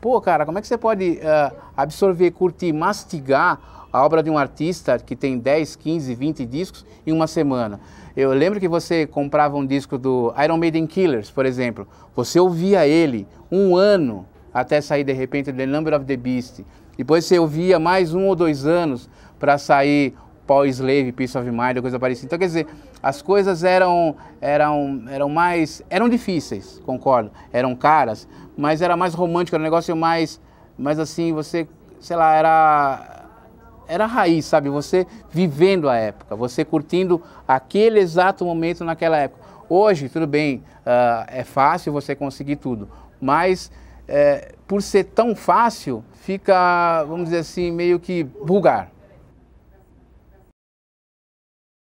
Pô, cara, como é que você pode uh, absorver, curtir, mastigar a obra de um artista que tem 10, 15, 20 discos em uma semana? Eu lembro que você comprava um disco do Iron Maiden Killers, por exemplo. Você ouvia ele um ano até sair, de repente, The Number of the Beast. Depois você ouvia mais um ou dois anos para sair Paul Slave, Peace of Mind, coisa parecida. Então, quer dizer, as coisas eram, eram, eram mais. eram difíceis, concordo, eram caras, mas era mais romântico, era um negócio mais. mais assim, você, sei lá, era. Era a raiz, sabe? Você vivendo a época, você curtindo aquele exato momento naquela época. Hoje, tudo bem, uh, é fácil você conseguir tudo, mas é, por ser tão fácil, fica, vamos dizer assim, meio que vulgar.